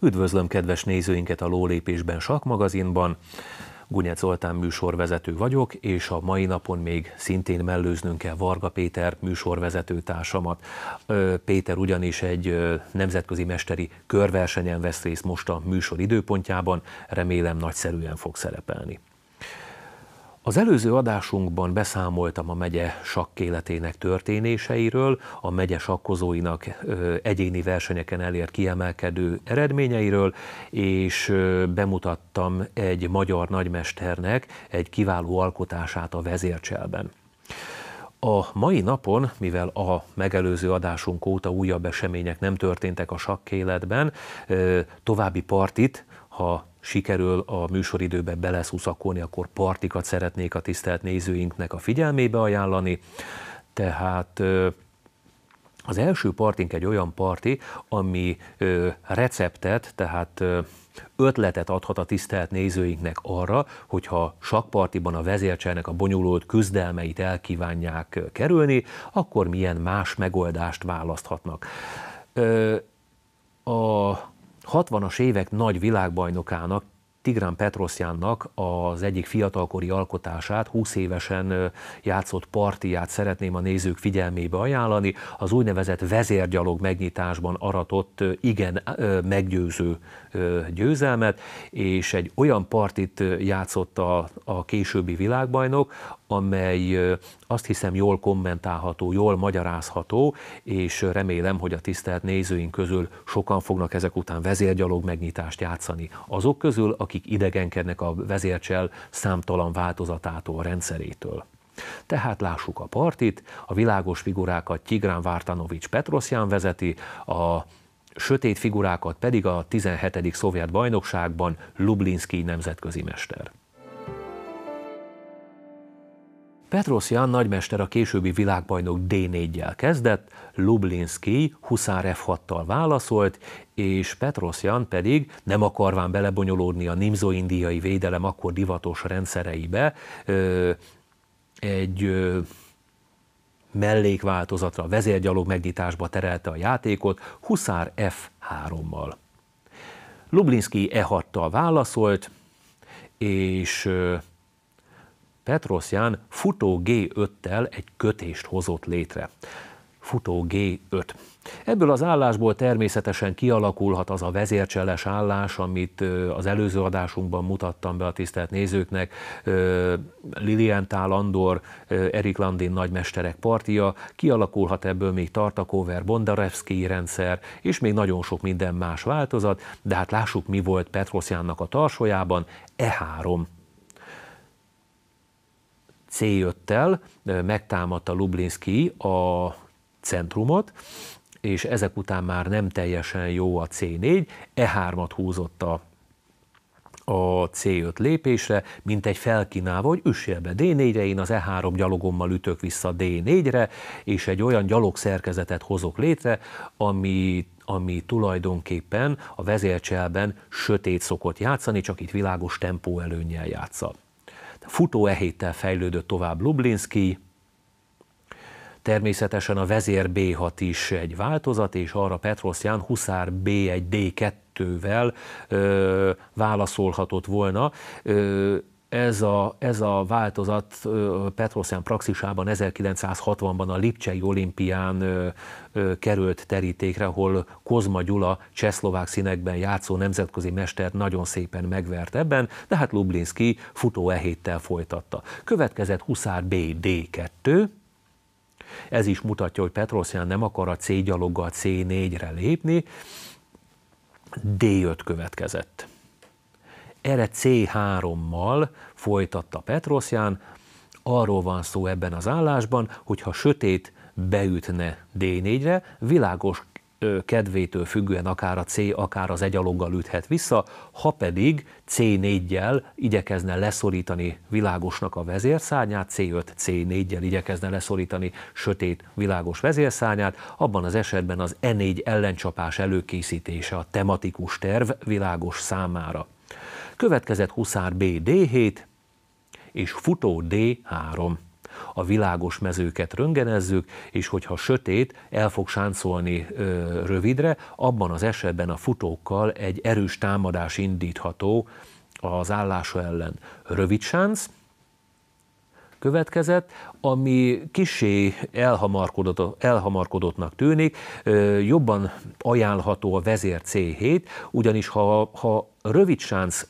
Üdvözlöm kedves nézőinket a Lólépésben Sakmagazinban. Gunyec Zoltán műsorvezető vagyok, és a mai napon még szintén mellőznünk kell Varga Péter műsorvezető társamat. Péter ugyanis egy nemzetközi mesteri körversenyen vesz részt most a műsor időpontjában, remélem nagyszerűen fog szerepelni. Az előző adásunkban beszámoltam a megye sakkéletének történéseiről, a megye sakkozóinak egyéni versenyeken elért kiemelkedő eredményeiről, és bemutattam egy magyar nagymesternek egy kiváló alkotását a vezércselben. A mai napon, mivel a megelőző adásunk óta újabb események nem történtek a sakkéletben, további partit, ha sikerül a műsoridőbe beleszuszakolni, akkor partikat szeretnék a tisztelt nézőinknek a figyelmébe ajánlani. Tehát az első partink egy olyan parti, ami receptet, tehát ötletet adhat a tisztelt nézőinknek arra, hogyha sakpartiban a vezércselnek a bonyolult küzdelmeit elkívánják kerülni, akkor milyen más megoldást választhatnak. A 60-as évek nagy világbajnokának Tigran Petrosyannak az egyik fiatalkori alkotását, 20 évesen játszott partiját szeretném a nézők figyelmébe ajánlani. Az úgynevezett vezérgyalog megnyitásban aratott igen meggyőző győzelmet, és egy olyan partit játszott a, a későbbi világbajnok, amely azt hiszem jól kommentálható, jól magyarázható, és remélem, hogy a tisztelt nézőink közül sokan fognak ezek után vezérgyalog megnyitást játszani. Azok közül, akik akik idegenkednek a vezércsel számtalan változatától, rendszerétől. Tehát lássuk a partit, a világos figurákat Tigrán Vártanovics Petrosyan vezeti, a sötét figurákat pedig a 17. szovjet bajnokságban Lublinszki nemzetközi mester. Petros Jan nagymester a későbbi világbajnok D4-jel kezdett, Lublinski Huszár F6-tal válaszolt, és Petros Jan pedig nem akarván belebonyolódni a nimzo-indiai védelem akkor divatos rendszereibe, egy mellékváltozatra, vezérgyalog megnyitásba terelte a játékot Huszár F3-mal. Lublinski E6-tal válaszolt, és Petrosyan futó G5-tel egy kötést hozott létre. Futó G5. Ebből az állásból természetesen kialakulhat az a vezércseles állás, amit az előző adásunkban mutattam be a tisztelt nézőknek, Lilientál Andor, Erik Landin nagymesterek partia, kialakulhat ebből még Tartakover, Bondarevski rendszer, és még nagyon sok minden más változat, de hát lássuk, mi volt Petrosjánnak a tarsójában, E3 C5-tel megtámadta Lublinski a centrumot, és ezek után már nem teljesen jó a C4, E3-at húzott a a C5 lépésre, mint egy felkínálva, hogy üssél be D4-re, én az E3 gyalogommal ütök vissza D4-re, és egy olyan gyalogszerkezetet hozok létre, ami, ami tulajdonképpen a vezércselben sötét szokott játszani, csak itt világos tempó előnnyel játsza. Futó ehéttel fejlődött tovább Lublinski, természetesen a vezér B6 is egy változat, és arra Petrosyan Huszár B1 D2-vel ö, válaszolhatott volna. Ö, ez a, ez a változat Petroszen praxisában 1960-ban a Lipcsei olimpián ö, ö, került terítékre, ahol Kozma Gyula csehszlovák színekben játszó nemzetközi mestert nagyon szépen megvert ebben, de hát Lublinski futó ehéttel folytatta. Következett Huszár BD2, ez is mutatja, hogy Petroszen nem akar a C gyaloggal C4-re lépni, D5 következett. Erre C3-mal folytatta Petroszján, arról van szó ebben az állásban, hogy ha sötét beütne D4-re, világos kedvétől függően akár a C, akár az egyaloggal üthet vissza, ha pedig C4-jel igyekezne leszorítani világosnak a vezérszárnyát, C5, C4-jel igyekezne leszorítani sötét világos vezérszárnyát, abban az esetben az E4 ellencsapás előkészítése a tematikus terv világos számára. Következett Huszár B D7 és futó D3. A világos mezőket röngenezzük, és hogyha sötét, el fog sáncolni ö, rövidre, abban az esetben a futókkal egy erős támadás indítható az állása ellen. Rövid sánc, következett, ami kisé elhamarkodott, elhamarkodottnak tűnik, jobban ajánlható a vezér C7, ugyanis ha, ha rövid sánc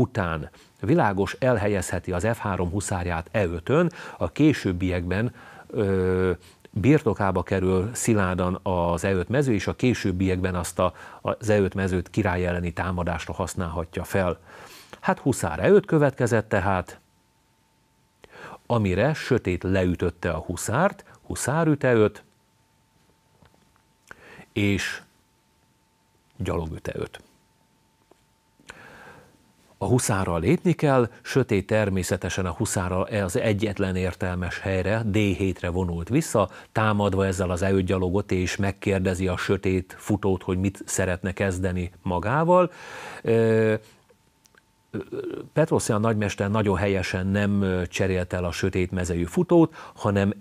után világos elhelyezheti az F3 huszárját E5-ön, a későbbiekben ö, birtokába kerül szilárdan az E5 mező, és a későbbiekben azt a, az E5 mezőt király elleni támadásra használhatja fel. Hát huszár E5 következett tehát, amire sötét leütötte a huszárt, huszár üt E5, és gyalog üt E5 a huszára lépni kell, sötét természetesen a huszára e az egyetlen értelmes helyre, D7-re vonult vissza, támadva ezzel az előgyalogot, és megkérdezi a sötét futót, hogy mit szeretne kezdeni magával. Petroszian nagymester nagyon helyesen nem cserélt el a sötét mezejű futót, hanem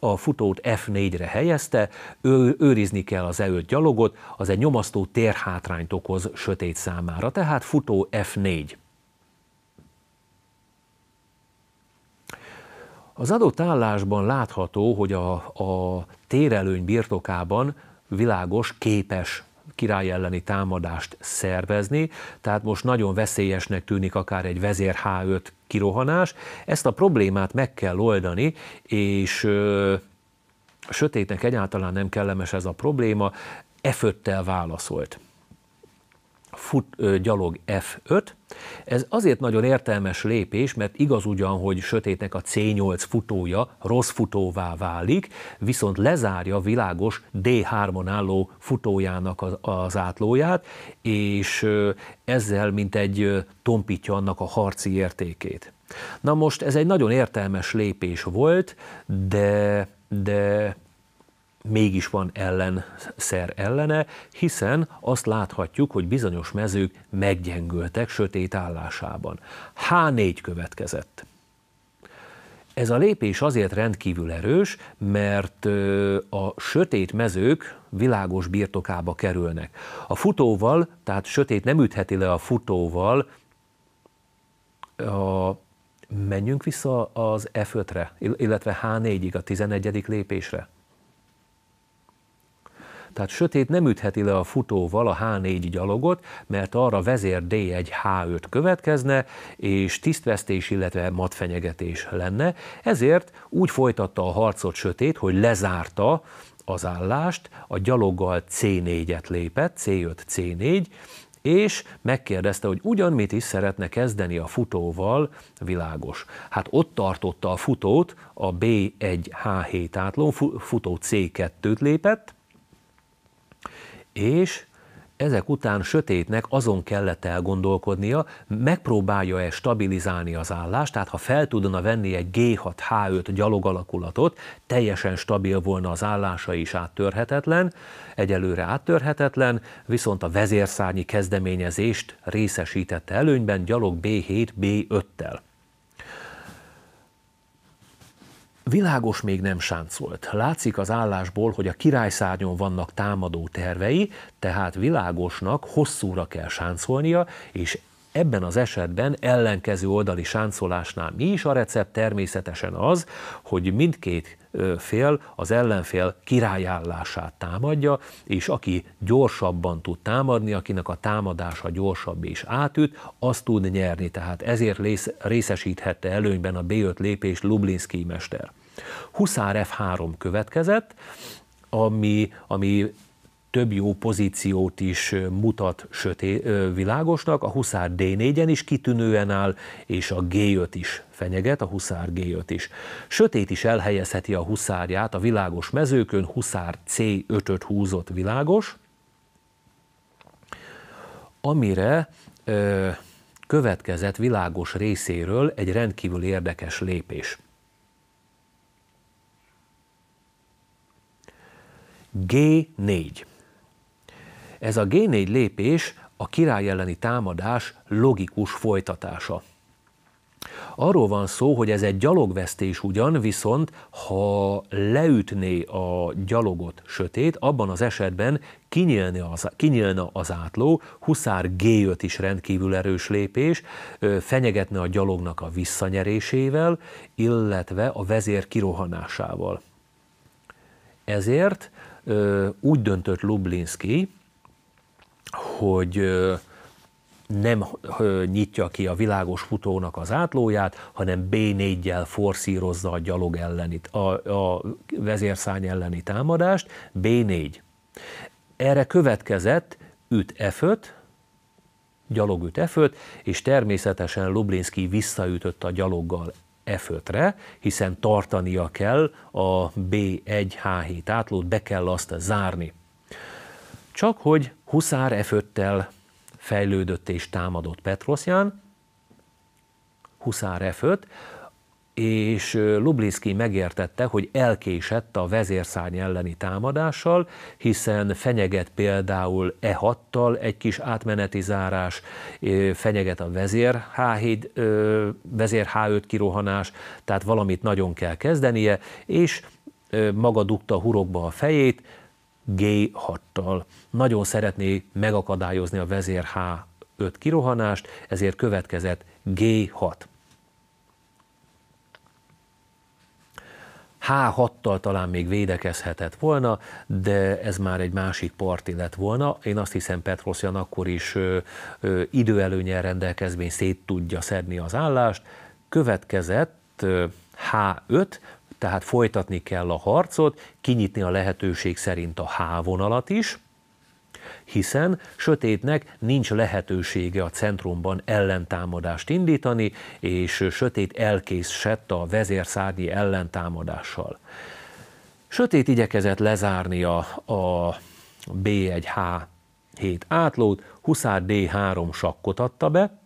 a futót F4-re helyezte, ő, őrizni kell az előtt gyalogot, az egy nyomasztó térhátrányt okoz sötét számára, tehát futó F4. Az adott állásban látható, hogy a, a térelőny birtokában világos képes király elleni támadást szervezni, tehát most nagyon veszélyesnek tűnik akár egy vezér H5 kirohanás. Ezt a problémát meg kell oldani, és ö, sötétnek egyáltalán nem kellemes ez a probléma, e válaszolt fut, gyalog F5. Ez azért nagyon értelmes lépés, mert igaz ugyan, hogy sötétnek a C8 futója rossz futóvá válik, viszont lezárja világos D3-on álló futójának az átlóját, és ezzel mint egy tompítja annak a harci értékét. Na most ez egy nagyon értelmes lépés volt, de, de mégis van ellenszer ellene, hiszen azt láthatjuk, hogy bizonyos mezők meggyengültek sötét állásában. H4 következett. Ez a lépés azért rendkívül erős, mert a sötét mezők világos birtokába kerülnek. A futóval, tehát sötét nem ütheti le a futóval, a, menjünk vissza az F5-re, illetve H4-ig, a 11. lépésre. Tehát sötét nem ütheti le a futóval a H4 gyalogot, mert arra vezér D1 H5 következne, és tisztvesztés, illetve matfenyegetés lenne. Ezért úgy folytatta a harcot sötét, hogy lezárta az állást, a gyaloggal C4-et lépett, C5, C4, és megkérdezte, hogy ugyan mit is szeretne kezdeni a futóval, világos. Hát ott tartotta a futót, a B1H7 átlón, futó C2-t lépett, és ezek után sötétnek azon kellett elgondolkodnia, megpróbálja-e stabilizálni az állást, tehát ha fel tudna venni egy G6-H5 gyalog alakulatot, teljesen stabil volna az állása is áttörhetetlen, egyelőre áttörhetetlen, viszont a vezérszárnyi kezdeményezést részesítette előnyben gyalog B7-B5-tel. Világos még nem sáncolt. Látszik az állásból, hogy a királyszárnyon vannak támadó tervei, tehát világosnak hosszúra kell sáncolnia, és ebben az esetben ellenkező oldali sáncolásnál mi is a recept természetesen az, hogy mindkét fél az ellenfél királyállását támadja, és aki gyorsabban tud támadni, akinek a támadása gyorsabb és átüt, azt tud nyerni. Tehát ezért részesíthette előnyben a B5 lépés Lublinski mester. Huszár F3 következett, ami, ami több jó pozíciót is mutat söté, világosnak, a Huszár D4-en is kitűnően áll, és a G5 is fenyeget, a Huszár G5 is. Sötét is elhelyezheti a Huszárját a világos mezőkön, Huszár C5-öt húzott világos, amire ö, következett világos részéről egy rendkívül érdekes lépés. G4. Ez a G4 lépés a király elleni támadás logikus folytatása. Arról van szó, hogy ez egy gyalogvesztés ugyan, viszont ha leütné a gyalogot sötét, abban az esetben kinyílna az, kinyílna az átló, Huszár G5 is rendkívül erős lépés, fenyegetne a gyalognak a visszanyerésével, illetve a vezér kirohanásával. Ezért úgy döntött Lublinski, hogy nem nyitja ki a világos futónak az átlóját, hanem B4-jel forszírozza a gyalog elleni, a, a vezérszány elleni támadást, B4. Erre következett üt f gyalog üt f és természetesen Lublinski visszaütött a gyaloggal F5-re, hiszen tartania kell a B1H7 átlót, be kell azt zárni. Csak hogy Huszár F5-tel fejlődött és támadott Petroszján, Huszár F5, és Lublinski megértette, hogy elkésett a vezérszárny elleni támadással, hiszen fenyeget például e hattal egy kis átmeneti zárás, fenyeget a vezér H7, vezér H5 kirohanás, tehát valamit nagyon kell kezdenie, és maga dugta hurokba a fejét, g 6 Nagyon szeretné megakadályozni a vezér H5 kirohanást, ezért következett G6. H6-tal talán még védekezhetett volna, de ez már egy másik parti lett volna. Én azt hiszem Petrosyan akkor is ö, ö, időelőnyel rendelkezvén szét tudja szedni az állást. Következett ö, H5, tehát folytatni kell a harcot, kinyitni a lehetőség szerint a H vonalat is, hiszen sötétnek nincs lehetősége a centrumban ellentámadást indítani, és sötét elkészsett a vezérszárnyi ellentámadással. Sötét igyekezett lezárni a, a B1H7 átlót, Huszár D3 sakkot adta be,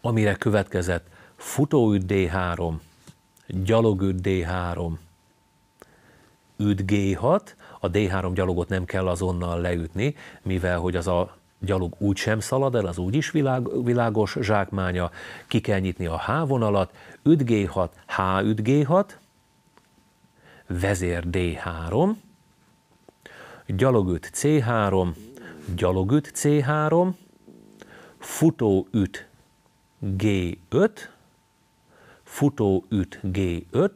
amire következett futóüt D3, gyalogüt D3, üt G6, a D3 gyalogot nem kell azonnal leütni, mivel hogy az a gyalog úgy sem szalad el, az úgyis is világ, világos zsákmánya, ki kell nyitni a H vonalat, üt G6, H üt G6, vezér D3, gyalogüt C3, gyalogüt C3, futóüt G5, futóüt G5,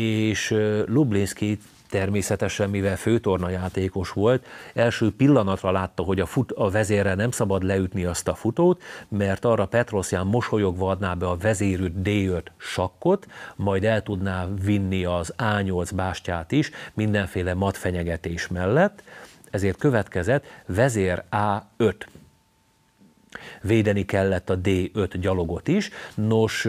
és Lublinski természetesen, mivel főtorna játékos volt, első pillanatra látta, hogy a, fut, a vezérre nem szabad leütni azt a futót, mert arra Petroszján mosolyogva adná be a vezérű D5 sakkot, majd el tudná vinni az A8 bástyát is mindenféle matfenyegetés mellett, ezért következett vezér A5 védeni kellett a D5 gyalogot is. Nos,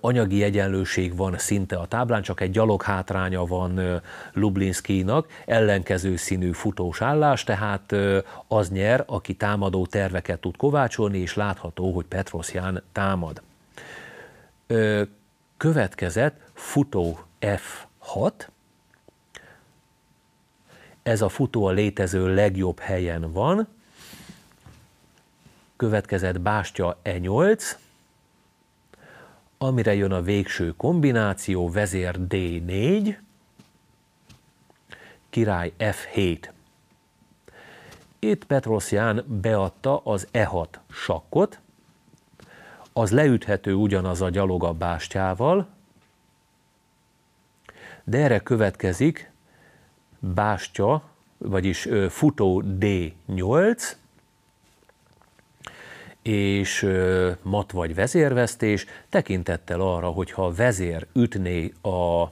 anyagi egyenlőség van szinte a táblán, csak egy gyalog hátránya van Lublinszkinak, ellenkező színű futós állás, tehát az nyer, aki támadó terveket tud kovácsolni, és látható, hogy Petroszján támad. Következett futó F6, ez a futó a létező legjobb helyen van, következett Bástya E8, amire jön a végső kombináció, vezér D4, király F7. Itt Petrosján beadta az E6 sakkot, az leüthető ugyanaz a gyalog a bástyával, de erre következik bástya, vagyis futó D8, és mat vagy vezérvesztés, tekintettel arra, hogyha a vezér ütné a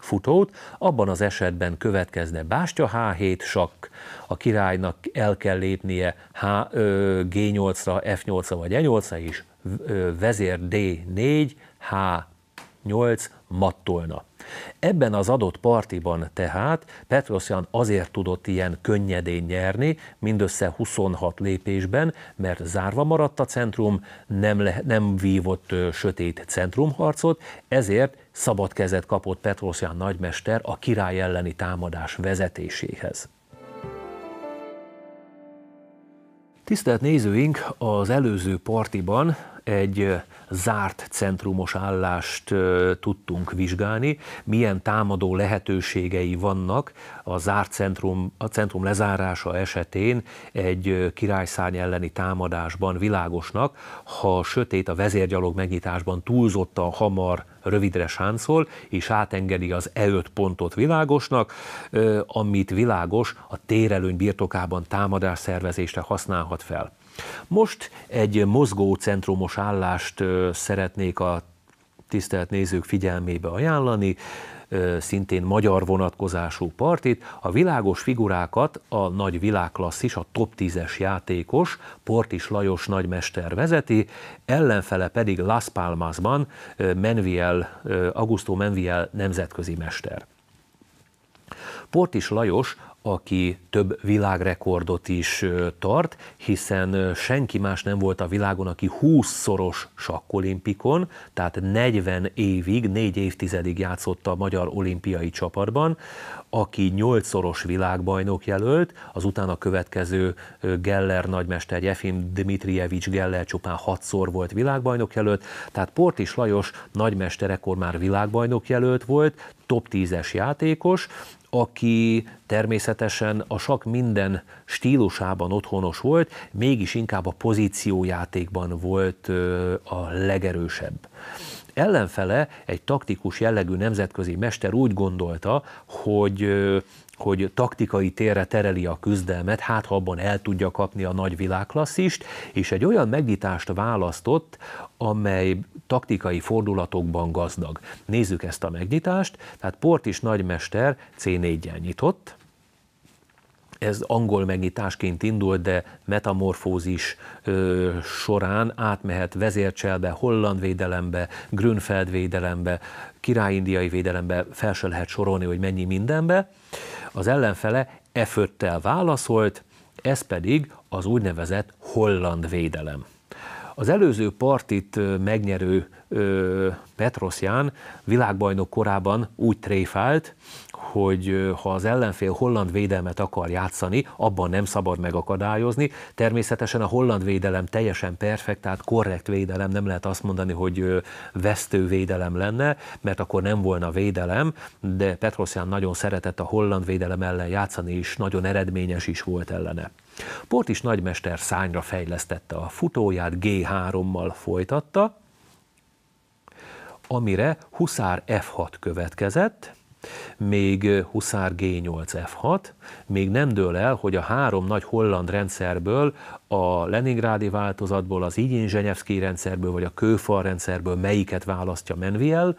futót, abban az esetben következne bástya H7 sakk, a királynak el kell lépnie H, ö, G8-ra, F8-ra vagy E8-ra is, vezér D4, H8 mattolna. Ebben az adott partiban tehát Petrosyan azért tudott ilyen könnyedén nyerni, mindössze 26 lépésben, mert zárva maradt a centrum, nem, le, nem vívott ö, sötét centrumharcot, ezért szabad kezet kapott Petrosyan nagymester a király elleni támadás vezetéséhez. Tisztelt nézőink, az előző partiban egy zárt centrumos állást tudtunk vizsgálni, milyen támadó lehetőségei vannak a zárt centrum, a centrum lezárása esetén egy királyszárny elleni támadásban világosnak, ha sötét a vezérgyalog megnyitásban túlzottan hamar rövidre sáncol, és átengedi az E5 pontot világosnak, amit világos a térelőny birtokában támadás szervezésre használhat fel. Most egy mozgócentrumos állást szeretnék a tisztelt nézők figyelmébe ajánlani, szintén magyar vonatkozású partit, a világos figurákat a nagy világklasszis, a top 10-es játékos, Portis Lajos nagymester vezeti, ellenfele pedig Las Palmasban Menviel, Augusto Menviel nemzetközi mester. Portis Lajos aki több világrekordot is tart, hiszen senki más nem volt a világon, aki 20-szoros sakkolimpikon, tehát 40 évig, 4 évtizedig játszott a magyar olimpiai csapatban, aki 8-szoros világbajnok jelölt, az utána következő Geller nagymester Jefim Dmitrievics Geller csupán 6-szor volt világbajnok jelölt, tehát Portis Lajos nagymesterekor már világbajnok jelölt volt, top 10-es játékos, aki természetesen a sak minden stílusában otthonos volt, mégis inkább a pozíciójátékban volt a legerősebb. Ellenfele egy taktikus jellegű nemzetközi mester úgy gondolta, hogy hogy taktikai térre tereli a küzdelmet, hát ha abban el tudja kapni a nagy világklasszist, és egy olyan megnyitást választott, amely taktikai fordulatokban gazdag. Nézzük ezt a megnyitást, tehát Portis nagymester C4-jel nyitott, ez angol megnyitásként indult, de metamorfózis ö, során átmehet vezércselbe, holland védelembe, Grünfeld védelembe, királyindiai védelembe, fel se lehet sorolni, hogy mennyi mindenbe. Az ellenfele e föttel válaszolt, ez pedig az úgynevezett holland védelem. Az előző partit megnyerő Petrosján világbajnok korában úgy tréfált, hogy ha az ellenfél holland védelmet akar játszani, abban nem szabad megakadályozni. Természetesen a holland védelem teljesen perfekt, tehát korrekt védelem, nem lehet azt mondani, hogy vesztő védelem lenne, mert akkor nem volna védelem, de Petrosyan nagyon szeretett a holland védelem ellen játszani, és nagyon eredményes is volt ellene. Port is nagymester szányra fejlesztette a futóját, G3-mal folytatta, amire Huszár F6 következett, még Huszár G8F6, még nem dől el, hogy a három nagy holland rendszerből, a Leningrádi változatból, az igény Zsenyevszki rendszerből, vagy a Kőfal rendszerből melyiket választja Menviel.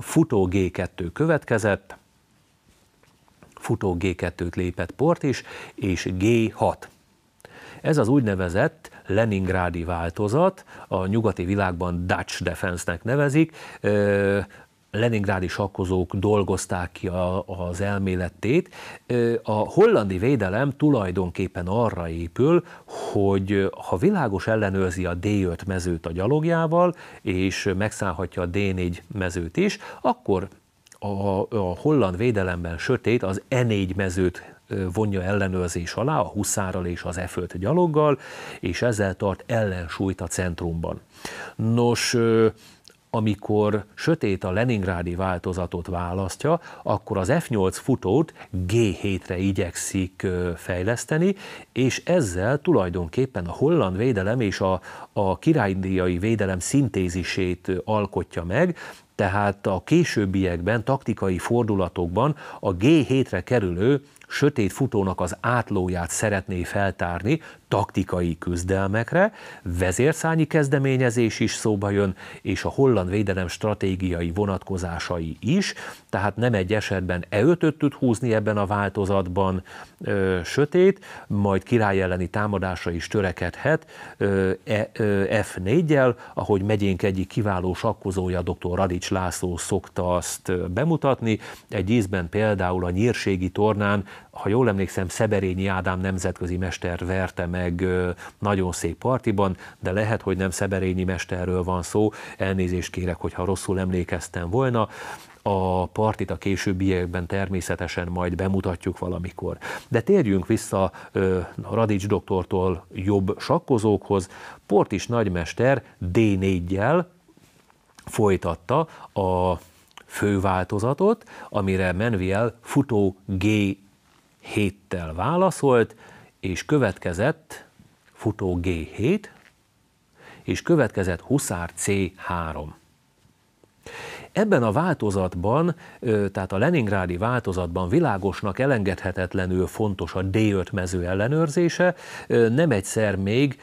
Futó G2 következett, futó G2-t lépett port is, és G6. Ez az úgynevezett Leningrádi változat, a nyugati világban Dutch Defense-nek nevezik, leningrádi sakkozók dolgozták ki a, az elméletét. A hollandi védelem tulajdonképpen arra épül, hogy ha világos ellenőrzi a D5 mezőt a gyalogjával, és megszállhatja a D4 mezőt is, akkor a, a holland védelemben sötét az E4 mezőt vonja ellenőrzés alá a huszárral és az e gyaloggal, és ezzel tart ellensúlyt a centrumban. Nos, amikor sötét a Leningrádi változatot választja, akkor az F8 futót G7-re igyekszik fejleszteni, és ezzel tulajdonképpen a holland védelem és a, a királydíjai védelem szintézisét alkotja meg, tehát a későbbiekben, taktikai fordulatokban a G7-re kerülő sötét futónak az átlóját szeretné feltárni taktikai küzdelmekre, vezérszányi kezdeményezés is szóba jön, és a holland védelem stratégiai vonatkozásai is, tehát nem egy esetben e 5 tud húzni ebben a változatban ö, sötét, majd király elleni támadásra is törekedhet ö, e, ö, F4-jel, ahogy megyénk egyik kiváló sakkozója, dr. Radics László szokta azt bemutatni, egy ízben például a nyírségi tornán ha jól emlékszem, Szeberényi Ádám nemzetközi mester verte meg nagyon szép partiban, de lehet, hogy nem Szeberényi mesterről van szó, elnézést kérek, hogyha rosszul emlékeztem volna a partit a későbbiekben természetesen majd bemutatjuk valamikor. De térjünk vissza a Radics doktortól jobb sakkozókhoz. Portis nagymester D4-jel folytatta a főváltozatot, amire Menviel futó G héttel válaszolt, és következett futó G7, és következett Huszár C3. Ebben a változatban, tehát a Leningrádi változatban világosnak elengedhetetlenül fontos a D5 mező ellenőrzése, nem egyszer még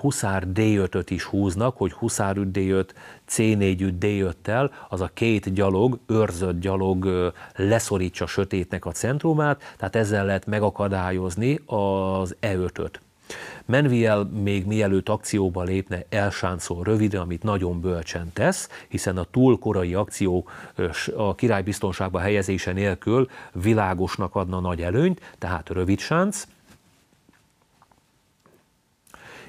Huszár D5-öt is húznak, hogy Huszár D5 4 d D5-tel, az a két gyalog, őrzött gyalog leszorítsa sötétnek a centrumát, tehát ezzel lehet megakadályozni az E5-öt. Menviel még mielőtt akcióba lépne, elsáncol rövide, amit nagyon bölcsen tesz, hiszen a túl korai akció a király biztonságba helyezése nélkül világosnak adna nagy előnyt, tehát rövid sánc,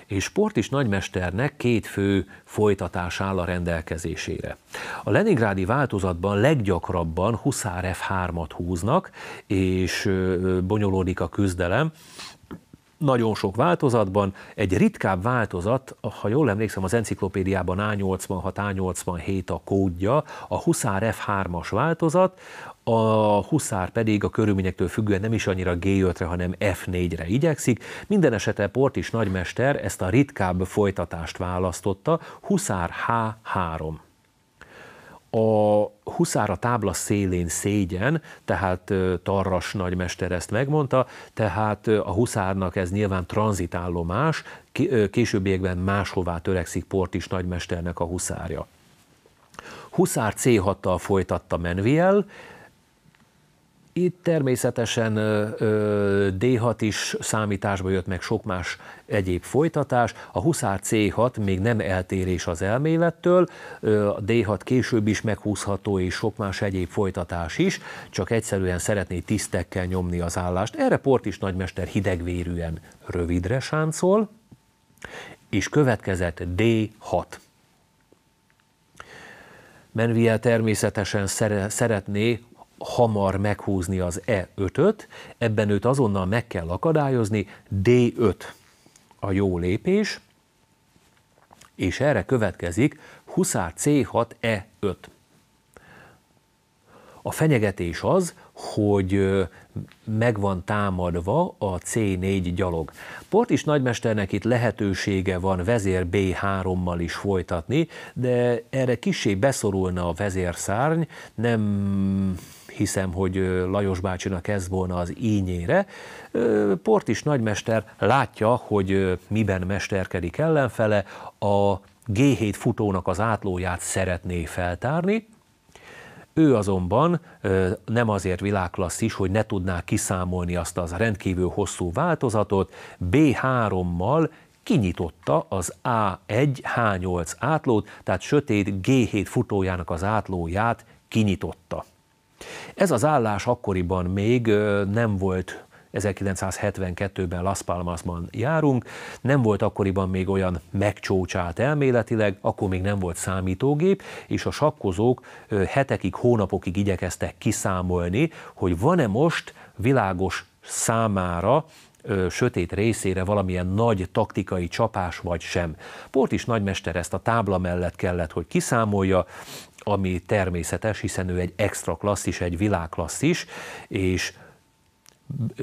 és sport is nagymesternek két fő folytatás áll a rendelkezésére. A Leningrádi változatban leggyakrabban Huszár F3-at húznak, és bonyolódik a küzdelem, nagyon sok változatban. Egy ritkább változat, ha jól emlékszem, az enciklopédiában A86, A87 a kódja, a Huszár F3-as változat, a Huszár pedig a körülményektől függően nem is annyira G5-re, hanem F4-re igyekszik. Minden esetre Portis nagymester ezt a ritkább folytatást választotta, Huszár H3 a Huszára tábla szélén szégyen, tehát Tarras nagymester ezt megmondta, tehát a Huszárnak ez nyilván tranzitállomás, későbbiekben máshová törekszik Portis nagymesternek a Huszárja. Huszár C6-tal folytatta Menviel, itt természetesen D6 is számításba jött meg sok más egyéb folytatás. A Huszár C6 még nem eltérés az elmélettől, a D6 később is meghúzható és sok más egyéb folytatás is, csak egyszerűen szeretné tisztekkel nyomni az állást. Erre is nagymester hidegvérűen rövidre sáncol, és következett D6. Menviel természetesen szeretné hamar meghúzni az E5-öt, ebben őt azonnal meg kell akadályozni, D5 a jó lépés, és erre következik huszár C6 E5. A fenyegetés az, hogy meg van támadva a C4 gyalog. Portis nagymesternek itt lehetősége van vezér B3-mal is folytatni, de erre kissé beszorulna a vezérszárny, nem hiszem, hogy Lajos bácsinak ez volna az ínyére. Portis nagymester látja, hogy miben mesterkedik ellenfele, a G7 futónak az átlóját szeretné feltárni, ő azonban nem azért világklasszis, hogy ne tudná kiszámolni azt az rendkívül hosszú változatot, B3-mal kinyitotta az A1-H8 átlót, tehát sötét G7 futójának az átlóját kinyitotta. Ez az állás akkoriban még nem volt 1972-ben Las Palmasban járunk, nem volt akkoriban még olyan megcsócsált elméletileg, akkor még nem volt számítógép, és a sakkozók hetekig, hónapokig igyekeztek kiszámolni, hogy van-e most világos számára sötét részére valamilyen nagy taktikai csapás vagy sem. Port is nagymester ezt a tábla mellett kellett, hogy kiszámolja, ami természetes, hiszen ő egy extra klasszis, egy világklasszis, és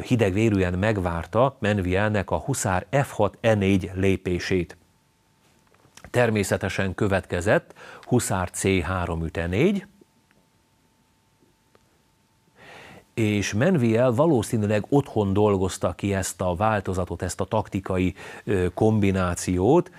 hidegvérűen megvárta Menvielnek a huszár F6-E4 lépését. Természetesen következett huszár C3 üte 4, és Menviel valószínűleg otthon dolgozta ki ezt a változatot, ezt a taktikai kombinációt,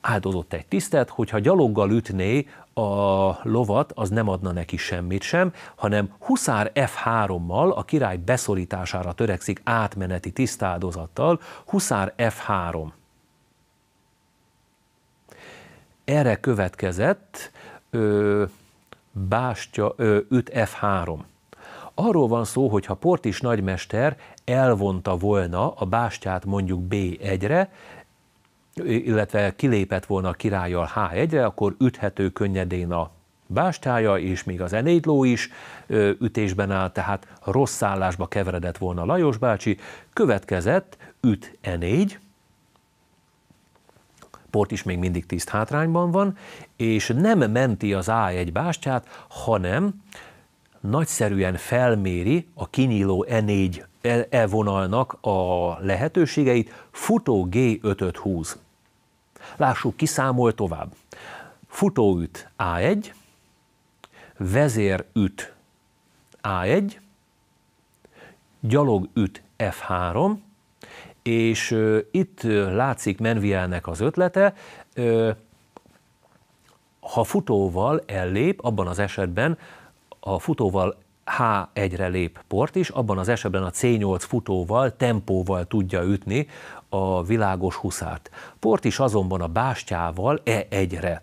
áldozott egy tisztet, hogyha gyaloggal ütné, a lovat, az nem adna neki semmit sem, hanem Huszár F3-mal a király beszorítására törekszik átmeneti tisztáldozattal, Huszár F3. Erre következett ö, Bástya ö, 5 F3. Arról van szó, hogy ha Portis nagymester elvonta volna a bástyát mondjuk B1-re, illetve kilépett volna a királlyal H1-re, akkor üthető könnyedén a bástája, és még az enédló is ö, ütésben áll, tehát rossz állásba keveredett volna Lajos bácsi. Következett üt E4, Port is még mindig tiszt hátrányban van, és nem menti az A1 bástyát, hanem nagyszerűen felméri a kinyíló E4 e, e vonalnak a lehetőségeit, futó G5-öt húz. Lássuk, kiszámol tovább. Futóüt A1, vezérüt A1, gyalogüt F3, és itt látszik Menvielnek az ötlete, ha futóval ellép, abban az esetben a futóval H1-re lép port is, abban az esetben a C8 futóval, tempóval tudja ütni a világos huszárt. Port is azonban a bástyával E1-re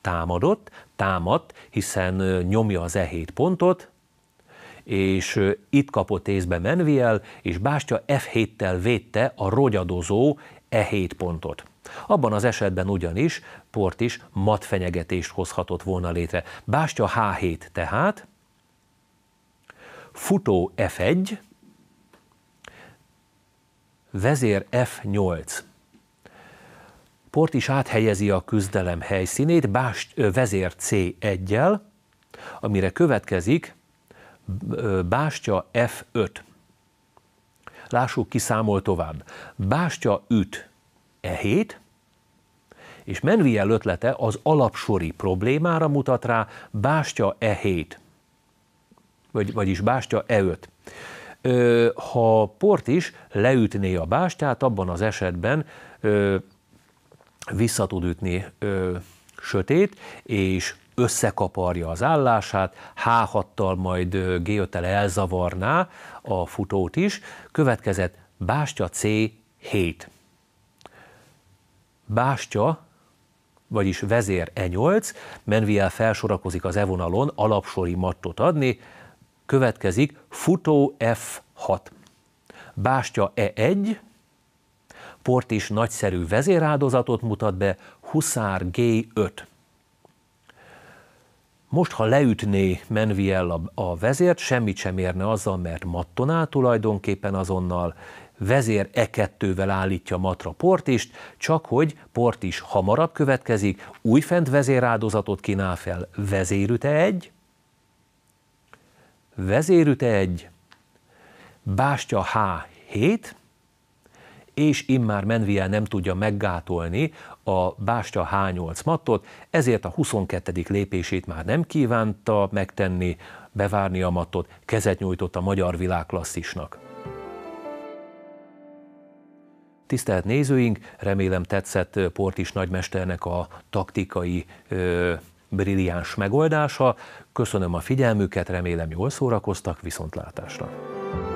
támadott, támadt, hiszen nyomja az E7 pontot, és itt kapott észbe Menviel, és Bástya F7-tel védte a rogyadozó E7 pontot. Abban az esetben ugyanis Port is mat fenyegetést hozhatott volna létre. Bástya H7 tehát, futó F1, vezér F8. Port is áthelyezi a küzdelem helyszínét Bást, vezér C1-jel, amire következik Bástya F5. Lássuk, ki számol tovább. Bástya üt E7, és Menviel ötlete az alapsori problémára mutat rá, Bástya E7 vagy, vagyis bástya E5. Ö, ha port is leütné a bástyát, abban az esetben ö, vissza tud ütni ö, sötét, és összekaparja az állását, H6-tal majd g elzavarná a futót is, következett Bástya C7. Bástya, vagyis vezér E8, Menviel felsorakozik az evonalon, alapsori mattot adni, következik futó F6, bástya E1, port is nagyszerű vezéráldozatot mutat be, huszár G5. Most, ha leütné Menviel a, a vezért, semmit sem érne azzal, mert matton áll tulajdonképpen azonnal, vezér E2-vel állítja matra portist, csak hogy portis hamarabb következik, újfent vezéráldozatot kínál fel vezérüte egy vezérüt egy, bástya H7, és immár Menviel nem tudja meggátolni a bástya H8 mattot, ezért a 22. lépését már nem kívánta megtenni, bevárni a mattot, kezet nyújtott a magyar világklasszisnak. Tisztelt nézőink, remélem tetszett Portis nagymesternek a taktikai ö, brilliáns megoldása. Köszönöm a figyelmüket, remélem jól szórakoztak, viszontlátásra!